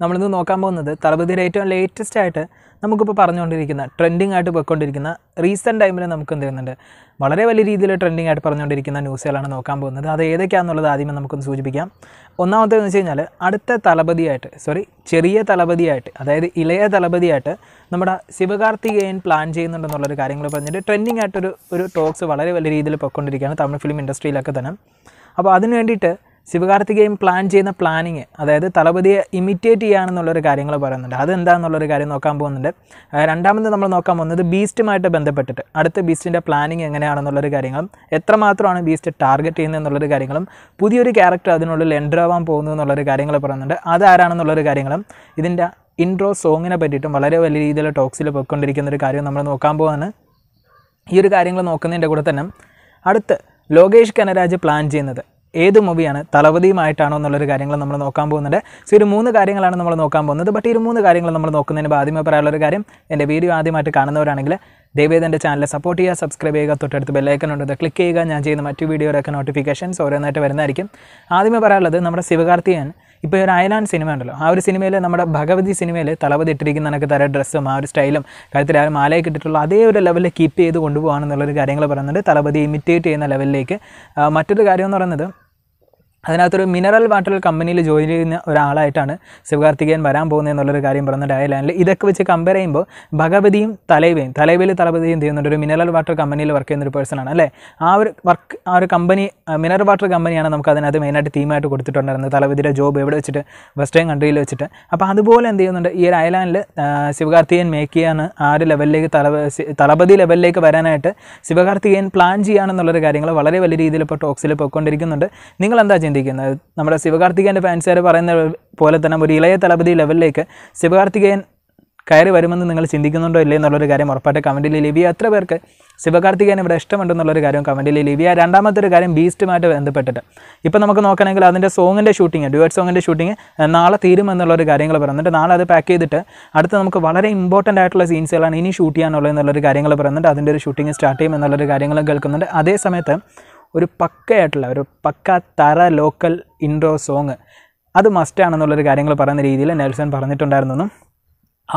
നമ്മളിന്ന് നോക്കാൻ പോകുന്നത് തലപതിയുടെ ഏറ്റവും ലേറ്റസ്റ്റ് ആയിട്ട് നമുക്കിപ്പോൾ പറഞ്ഞുകൊണ്ടിരിക്കുന്ന ട്രെൻഡിങ് ആയിട്ട് പോയിക്കൊണ്ടിരിക്കുന്ന റീസെൻറ്റ് ടൈമിൽ നമുക്ക് എന്ത് ചെയ്യുന്നുണ്ട് വളരെ വലിയ രീതിയിൽ ട്രെൻഡിങ് ആയിട്ട് പറഞ്ഞുകൊണ്ടിരിക്കുന്ന ന്യൂസുകളാണ് നോക്കാൻ പോകുന്നത് അത് ഏതൊക്കെയാണെന്നുള്ളത് ആദ്യമേ നമുക്കൊന്ന് സൂചിപ്പിക്കാം ഒന്നാമത്തെ എന്ന് വെച്ച് കഴിഞ്ഞാൽ അടുത്ത തലപതിയായിട്ട് സോറി ചെറിയ തലപതിയായിട്ട് അതായത് ഇളയ തലപതിയായിട്ട് നമ്മുടെ ശിവകാർത്തികേയൻ പ്ലാൻ ചെയ്യുന്നുണ്ടെന്നുള്ളൊരു കാര്യങ്ങൾ പറഞ്ഞിട്ട് ട്രെൻഡിങ് ആയിട്ടൊരു ഒരു ടോക്സ് വളരെ വലിയ രീതിയിൽ പോയിക്കൊണ്ടിരിക്കുകയാണ് തമിഴ് ഫിലിം ഇൻഡസ്ട്രിയിലൊക്കെ തന്നെ അപ്പോൾ അതിന് വേണ്ടിയിട്ട് ശിവകാർത്തികയും പ്ലാൻ ചെയ്യുന്ന പ്ലാനിങ് അതായത് തലപതിയെ ഇമിറ്റേറ്റ് ചെയ്യുകയാണെന്നുള്ളൊരു കാര്യങ്ങൾ പറയുന്നുണ്ട് അതെന്താണെന്നുള്ളൊരു കാര്യം നോക്കാൻ പോകുന്നുണ്ട് രണ്ടാമത് നമ്മൾ നോക്കാൻ പോകുന്നത് ബീസ്റ്റുമായിട്ട് ബന്ധപ്പെട്ടിട്ട് അടുത്ത ബീസ്റ്റിൻ്റെ പ്ലാനിങ് എങ്ങനെയാണെന്നുള്ളൊരു കാര്യങ്ങളും എത്രമാത്രമാണ് ബീസ്റ്റ് ടാർഗറ്റ് ചെയ്യുന്നത് എന്നുള്ളൊരു കാര്യങ്ങളും പുതിയൊരു ക്യാരക്ടർ അതിനുള്ളിൽ എൻ്റർ ആവാൻ പോകുന്നു എന്നുള്ളൊരു കാര്യങ്ങൾ പറയുന്നുണ്ട് അതാരാണെന്നുള്ളൊരു കാര്യങ്ങളും ഇതിൻ്റെ ഇൻട്രോ സോങ്ങിനെ പറ്റിയിട്ടും വളരെ വലിയ രീതിയിൽ ടോക്സിൽ പോയിക്കൊണ്ടിരിക്കുന്ന ഒരു കാര്യം നമ്മൾ നോക്കാൻ പോകുന്നത് ഈ ഒരു കാര്യങ്ങൾ നോക്കുന്നതിൻ്റെ കൂടെ തന്നെ അടുത്ത് ലോകേഷ് കനരാജ് പ്ലാൻ ചെയ്യുന്നത് ഏത് മൂവിയാണ് തലവതിയുമായിട്ടാണോ എന്നുള്ളൊരു കാര്യങ്ങൾ നമ്മൾ നോക്കാൻ പോകുന്നുണ്ട് സോ ഒരു മൂന്ന് കാര്യങ്ങളാണ് നമ്മൾ നോക്കാൻ പോകുന്നത് ബട്ട് ഈ മൂന്ന് കാര്യങ്ങൾ നമ്മൾ നോക്കുന്നതിന് ആദ്യമേ പറയാനുള്ളൊരു കാര്യം എൻ്റെ വീഡിയോ ആദ്യമായിട്ട് കാണുന്നവരാണെങ്കിൽ ദയവേദ എൻ്റെ ചാനൽ സപ്പോർട്ട് ചെയ്യുക സബ്സ്ക്രൈബ് ചെയ്യുക തൊട്ടടുത്ത് ബെല്ലൈക്കനുണ്ട് ക്ലിക്ക് ചെയ്യുക ഞാൻ ചെയ്യുന്ന മറ്റു വീഡിയോയിലൊക്കെ നോട്ടിഫിക്കേഷൻസ് ഓരോന്നായിട്ട് വരുന്നതായിരിക്കും ആദ്യമേ പറയാനുള്ളത് നമ്മുടെ ശിവകാർത്തിയൻ ഇപ്പോൾ ഒരു അയലാൻ സിനിമ ഉണ്ടല്ലോ ആ ഒരു സിനിമയിൽ നമ്മുടെ ഭഗവതി സിനിമയിൽ തലവതി ഇട്ടിരിക്കുന്ന എനിക്ക് തര ഡ്രസ്സും ആ ഒരു സ്റ്റൈലും കാര്യത്തിൽ ആ മാലയൊക്കെ ഇട്ടിട്ടുള്ള അതേ ഒരു ലെവലിൽ കീപ്പ് ചെയ്ത് കൊണ്ടുപോകാണെന്നുള്ളൊരു കാര്യങ്ങൾ പറയുന്നുണ്ട് തലവതി ഇമിറ്റേറ്റ് ചെയ്യുന്ന ലെവലിലേക്ക് മറ്റൊരു കാര്യം എന്ന് പറയുന്നത് അതിനകത്തൊരു മിനറൽ വാട്ടർ കമ്പനിയിൽ ജോയിൻ ചെയ്യുന്ന ഒരാളായിട്ടാണ് ശിവകാർത്തികേയൻ വരാൻ പോകുന്നത് എന്നുള്ളൊരു കാര്യം പറഞ്ഞ ഡയലാനിൽ ഇതൊക്കെ വെച്ച് കമ്പയർ ചെയ്യുമ്പോൾ ഭഗവതിയും തലൈവയും തലൈവയിൽ തലപതിയും ചെയ്യുന്നുണ്ട് ഒരു മിനറൽ വാട്ടർ കമ്പനിയിൽ വർക്ക് ചെയ്യുന്ന ഒരു പേഴ്സണാണ് അല്ലേ ആ ഒരു വർക്ക് ആ ഒരു കമ്പനി മിനറൽ വാട്ടർ കമ്പനിയാണ് നമുക്ക് അതിനകത്ത് മെയിനായിട്ട് തീമായിട്ട് കൊടുത്തിട്ടുണ്ടായിരുന്നത് തലപതിയുടെ ജോബ് എവിടെ വെച്ചിട്ട് വെസ്റ്റേൺ കൺട്രിയിൽ വെച്ചിട്ട് അപ്പോൾ അതുപോലെ എന്ത് ചെയ്യുന്നുണ്ട് ഈ ഒരു അയലാനിൽ ശിവകാർത്തികേയൻ മേക്ക് ചെയ്യാണ് ആ ഒരു ലെവലിലേക്ക് തല തലപതി ലെവലിലേക്ക് വരാനായിട്ട് ശിവകാർത്തികേയൻ പ്ലാൻ ചെയ്യാണെന്നുള്ളൊരു കാര്യങ്ങൾ വളരെ വലിയ രീതിയിൽ ഇപ്പോൾ ടോക്സിൽ പോയിക്കൊണ്ടിരിക്കുന്നുണ്ട് നിങ്ങൾ എന്താ ചിന്തിക്കുന്നത് നമ്മുടെ ശിവകാർത്തികേയൻ്റെ ഫാൻസുകാർ പറയുന്ന പോലെ തന്നെ ഒരു ഇളയ തലപതി ലെവലിലേക്ക് ശിവകാർത്തികേയൻ കയറി വരുമെന്ന് നിങ്ങൾ ചിന്തിക്കുന്നുണ്ടോ ഇല്ലേ എന്നുള്ളൊരു കാര്യം ഉറപ്പായിട്ട് കമൻറ്റിൽ ലിവിയ എത്ര പേർക്ക് ശിവകാർത്തികേയൻ ഇവിടെ ഇഷ്ടമുണ്ടെന്നുള്ളൊരു കാര്യം കമൻറ്റിൽ ലിവിയ രണ്ടാമത്തെ ഒരു കാര്യം ബീസ്റ്റുമായിട്ട് ബന്ധപ്പെട്ടിട്ട് ഇപ്പോൾ നമുക്ക് നോക്കണമെങ്കിൽ അതിൻ്റെ സോങ്ങിൻ്റെ ഷൂട്ടിങ് ഡുവേറ്റ് സോങ്ങിൻ്റെ ഷൂട്ടിങ് നാളെ തീരുമെന്നുള്ളൊരു കാര്യങ്ങൾ പറയുന്നുണ്ട് നാളെ അത് പാക്ക് ചെയ്തിട്ട് അടുത്ത് നമുക്ക് വളരെ ഇമ്പോർട്ടൻ്റ് ആയിട്ടുള്ള സീൻസുകളാണ് ഇനി ഷൂട്ട് ചെയ്യാനുള്ളത് എന്നുള്ളൊരു കാര്യങ്ങൾ പറയുന്നുണ്ട് അതിൻ്റെ ഒരു ഷൂട്ടിങ് സ്റ്റാർട്ട് ചെയ്യും എന്നുള്ളൊരു കാര്യങ്ങളും കേൾക്കുന്നുണ്ട് അതേ സമയത്ത് ഒരു പക്കയായിട്ടുള്ള ഒരു പക്ക തറ ലോക്കൽ ഇൻട്രോ സോങ് അത് മസ്റ്റാണെന്നുള്ളൊരു കാര്യങ്ങൾ പറയുന്ന രീതിയിൽ നെൽസൺ പറഞ്ഞിട്ടുണ്ടായിരുന്നെന്നും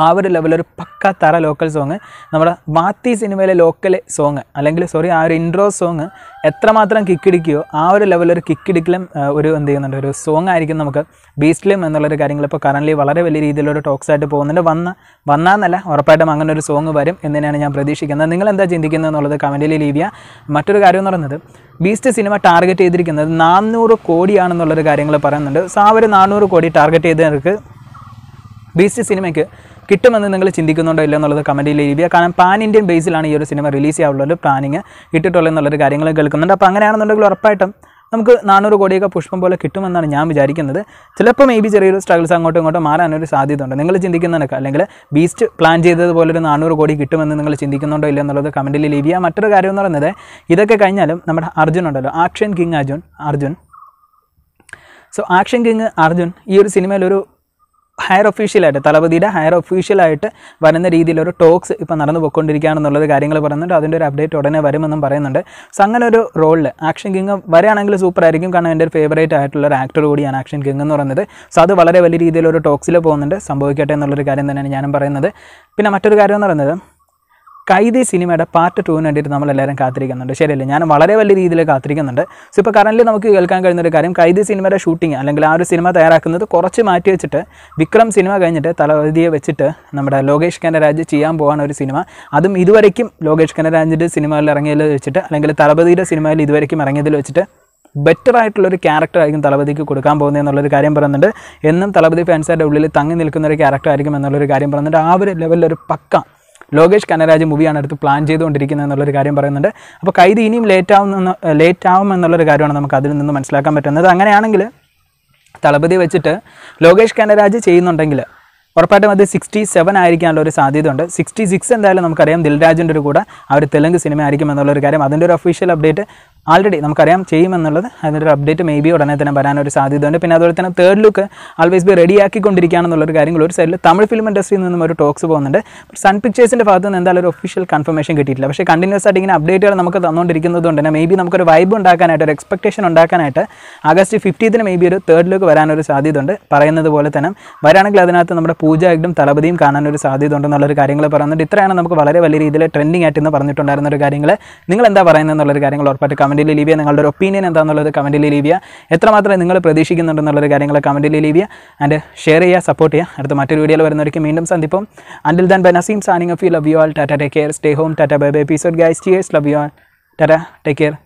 ആ ഒരു ലെവൽ ഒരു പക്ക തറ ലോക്കൽ സോങ് നമ്മുടെ ബാത്തി സിനിമയിലെ ലോക്കൽ സോങ് അല്ലെങ്കിൽ സോറി ആ ഒരു ഇൻട്രോ സോങ് എത്രമാത്രം കിക്കിടിക്കുകയോ ആ ഒരു ലെവലൊരു ഒരു കിക്കിടിക്കലും ഒരു എന്ത് ചെയ്യുന്നുണ്ട് ഒരു സോങ് ആയിരിക്കും നമുക്ക് ബീസ്റ്റിലും എന്നുള്ളൊരു കാര്യങ്ങൾ ഇപ്പോൾ കറൻ്റ് വളരെ വലിയ രീതിയിലൊരു ടോക്സ് ആയിട്ട് പോകുന്നുണ്ട് വന്ന വന്നാന്നല്ല ഉറപ്പായിട്ടും അങ്ങനെ ഒരു സോങ് വരും എന്ന് തന്നെയാണ് ഞാൻ പ്രതീക്ഷിക്കുന്നത് നിങ്ങൾ എന്താ ചിന്തിക്കുന്നത് എന്നുള്ളത് കമൻറ്റിൽ ലീവ് മറ്റൊരു കാര്യം എന്ന് പറയുന്നത് ബീസ്റ്റ് സിനിമ ടാർഗറ്റ് ചെയ്തിരിക്കുന്നത് നാനൂറ് കോടിയാണെന്നുള്ളൊരു കാര്യങ്ങൾ പറയുന്നുണ്ട് സോ ആ ഒരു നാനൂറ് കോടി ടാർഗറ്റ് ചെയ്തവർക്ക് ബീസ്റ്റ് സിനിമയ്ക്ക് കിട്ടുമെന്ന് നിങ്ങൾ ചിന്തിക്കുന്നുണ്ടോ ഇല്ല എന്നുള്ളത് കമൻറ്റിൽ എഴുതിയ കാരണം പാൻ ഇന്ത്യൻ ബേസിലാണ് ഈ ഒരു സിനിമ റിലീസ് ചെയ്യാനുള്ള പ്ലാനിങ് കിട്ടിയിട്ടുള്ളത് എന്നുള്ളൊരു കാര്യങ്ങൾ കേൾക്കുന്നുണ്ട് അപ്പോൾ അങ്ങനെയാണെന്നുണ്ടെങ്കിൽ ഉറപ്പായിട്ടും നമുക്ക് നാനൂറ് കോടിയൊക്കെ പുഷ്പം പോലെ കിട്ടുമെന്നാണ് ഞാൻ വിചാരിക്കുന്നത് ചിലപ്പോൾ മേ ബി ചെറിയൊരു സ്ട്രഗിൾസ് അങ്ങോട്ടും ഇങ്ങോട്ടും മാറാനൊരു സാധ്യതയുണ്ട് നിങ്ങൾ ചിന്തിക്കുന്നതൊക്കെ അല്ലെങ്കിൽ ബീസ്റ്റ് പ്ലാൻ ചെയ്തതുപോലെ ഒരു നാനൂറ് കോടി കിട്ടുമെന്ന് നിങ്ങൾ ചിന്തിക്കുന്നുണ്ടോ ഇല്ല എന്നുള്ളത് കമൻറ്റിൽ ലീവ് ചെയ്യുക മറ്റൊരു കാര്യം എന്ന് പറയുന്നത് ഇതൊക്കെ കഴിഞ്ഞാലും നമ്മുടെ അർജുൻ ഉണ്ടല്ലോ action king Arjun Arjun so action king Arjun ഈ ഒരു സിനിമയിലൊരു ഹയർ ഒഫീഷ്യലായിട്ട് തലപതിയുടെ ഹയർ ഒഫീഷ്യലായിട്ട് വരുന്ന രീതിയിലൊരു ടോക്സ് ഇപ്പോൾ നടന്നു പോയിക്കൊണ്ടിരിക്കുകയാണെന്നുള്ളത് കാര്യങ്ങൾ പറയുന്നുണ്ട് അതിൻ്റെ ഒരു അപ്ഡേറ്റ് ഉടനെ വരുമെന്നും പറയുന്നുണ്ട് സോ അങ്ങനെ ഒരു റോളിൽ ആക്ഷൻ കിങ് വരികയാണെങ്കിൽ സൂപ്പർ ആയിരിക്കും കാരണം എൻ്റെ ഒരു ഫേവറേറ്റ് ആയിട്ടുള്ള ഒരു ആക്ടർ കൂടിയാണ് ആക്ഷൻ കിങ് എന്ന് പറയുന്നത് സോ അത് വളരെ വലിയ രീതിയിലൊരു ടോക്സിൽ പോകുന്നുണ്ട് സംഭവിക്കട്ടെ എന്നുള്ളൊരു കാര്യം തന്നെയാണ് ഞാനും പറയുന്നത് പിന്നെ മറ്റൊരു കാര്യം എന്ന് പറയുന്നത് കൈതി സിനിമയുടെ പാർട്ട് ടൂവിന് വേണ്ടിയിട്ട് നമ്മളെല്ലാവരും കാത്തിരിക്കുന്നുണ്ട് ശരിയല്ലേ ഞാൻ വളരെ വലിയ രീതിയിൽ കാത്തിരിക്കുന്നുണ്ട് സോ ഇപ്പോൾ കറൻ്റ് നമുക്ക് കേൾക്കാൻ കഴിയുന്ന ഒരു കാര്യം കൈതി സിനിമയുടെ ഷൂട്ടിംഗ് അല്ലെങ്കിൽ ആ ഒരു സിനിമ തയ്യാറാക്കുന്നത് കുറച്ച് മാറ്റി വെച്ചിട്ട് വിക്രം സിനിമ കഴിഞ്ഞിട്ട് തലവതിയെ വെച്ചിട്ട് നമ്മുടെ ലോകേഷ് കനരാജ് ചെയ്യാൻ പോകുന്ന ഒരു സിനിമ അതും ഇതുവരയ്ക്കും ലോകേഷ് കനരാജിൻ്റെ സിനിമകളിൽ ഇറങ്ങിയതിൽ വെച്ചിട്ട് അല്ലെങ്കിൽ തലപതിയുടെ സിനിമയിൽ ഇതുവരയ്ക്കും ഇറങ്ങിയതിൽ വെച്ചിട്ട് ബെറ്റർ ആയിട്ടുള്ളൊരു ക്യാരക്ടറായിരിക്കും തളപതിക്ക് കൊടുക്കാൻ പോകുന്നത് എന്നുള്ളൊരു കാര്യം പറയുന്നുണ്ട് എന്നും തളപതി ഫാൻസാരുടെ ഉള്ളിൽ തങ്ങി നിൽക്കുന്ന ഒരു ക്യാരക്ടർ ആയിരിക്കും എന്നുള്ളൊരു കാര്യം പറയുന്നുണ്ട് ആ ഒരു ലെവലിലൊരു ഒരു പക്ക ലോകേഷ് കനരാജ് മൂവിയാണ് അടുത്ത് പ്ലാൻ ചെയ്തുകൊണ്ടിരിക്കുന്നത് എന്നുള്ളൊരു കാര്യം പറയുന്നുണ്ട് അപ്പോൾ കൈതി ഇനിയും ലേറ്റ് ആവും ലേറ്റ് ആവും എന്നുള്ളൊരു കാര്യമാണ് നമുക്ക് അതിൽ നിന്ന് മനസ്സിലാക്കാൻ പറ്റുന്നത് അങ്ങനെയാണെങ്കിൽ തളപതി വെച്ചിട്ട് ലോകേഷ് കനരാജ് ചെയ്യുന്നുണ്ടെങ്കിൽ ഉറപ്പായിട്ടും അത് സിക്സ്റ്റി സെവൻ ആയിരിക്കാനുള്ള ഒരു സാധ്യതയുണ്ട് സിക്സ്റ്റി സിക്സ് എന്തായാലും നമുക്കറിയാം ദിൽരാജിൻ്റെ ഒരു കൂടെ ആ ഒരു തെലുങ്ക് സിനിമ ആയിരിക്കും എന്നുള്ളൊരു കാര്യം അതിൻ്റെ ഒരു ഒഫീഷ്യൽ അപ്ഡേറ്റ് ആൾറെഡി നമുക്കറിയാം ചെയ്യുമെന്നുള്ളത് അതിൻ്റെ ഒരു അപ്ഡേറ്റ് മേ ബി ഉടനെ തന്നെ വരാനൊരു സാധ്യതയുണ്ട് പിന്നെ അതുപോലെ തന്നെ third look always be ready റെഡിയാക്കിക്കൊണ്ടിരിക്കുകയാണെന്നുള്ളൊരു കാര്യങ്ങൾ ഒരു സൈഡിൽ തമിഴ് ഫിലിം ഇൻഡസ്ട്രിയിൽ നിന്നും ഒരു ടോക്സ് പോകുന്നുണ്ട് സൺ പിക്ചേഴ്സിൻ്റെ ഭാഗത്ത് നിന്ന് എന്തായാലും ഒരു ഒഫീഷ്യൽ കൺഫർമേഷൻ കിട്ടിയിട്ടില്ല പക്ഷേ കണ്ടിന്യൂസ് ആയിട്ട് ഇങ്ങനെ അപ്ഡേറ്റുകൾ നമുക്ക് തന്നുകൊണ്ടിരിക്കുന്നത് കൊണ്ട് തന്നെ മേ ബി നമുക്കൊരു വൈബ് ഉണ്ടാക്കാനായിട്ട് ഒരു എക്സ്പെക്ടേഷൻ ഉണ്ടാക്കാനായിട്ട് ആഗസ്റ്റ് ഫിഫ്റ്റീത്തിന് മേ ബി ഒരു തേർഡ് ലുക്ക് വരാനൊരു ഉണ്ട് പറയുന്നത് പോലെ തന്നെ വരാണെങ്കിൽ അതിനകത്ത് നമ്മുടെ പൂജ എഗ്ഡും തലപതിയും കാണാനൊരു സാധ്യത ഉണ്ടെന്നുള്ളൊരു കാര്യങ്ങൾ പറയുന്നുണ്ട് ഇത്രയാണ് നമുക്ക് വളരെ വലിയ രീതിയിൽ ട്രെൻഡിങ് ആയിട്ട് ഇന്ന് പറഞ്ഞിട്ടുണ്ടായിരുന്ന ഒരു കാര്യങ്ങൾ നിങ്ങൾ എന്താ പറയുന്നത് എന്നുള്ളൊരു കാര്യങ്ങൾ ഉറപ്പായിട്ട് കമൻറ്റ് കമൻറ്റിൽ ലീവ് ചെയ്യുക നിങ്ങളുടെ ഒരു ഒപ്പീനിയൻ എന്താണെന്നുള്ളത് കമൻറ്റിൽ ലീവ് ചെയ്യുക എത്രമാത്രം നിങ്ങൾ പ്രതീക്ഷിക്കുന്നുണ്ടെന്നുള്ളൊരു കാര്യങ്ങൾ കമൻറ്റിൽ ലീവ് ചെയ്യുക ആൻഡ് ഷെയർ ചെയ്യുക സപ്പോർട്ട് ചെയ്യുക അടുത്ത മറ്റൊരു വീഡിയോയിൽ വരുന്നവർക്ക് വീണ്ടും സന്ധിപ്പം അൻഡിൽ ദാൻ ബനസീം സാനിങ് ഓഫ് യു love you all tata take care stay home tata bye bye episode guys cheers love you all tata take care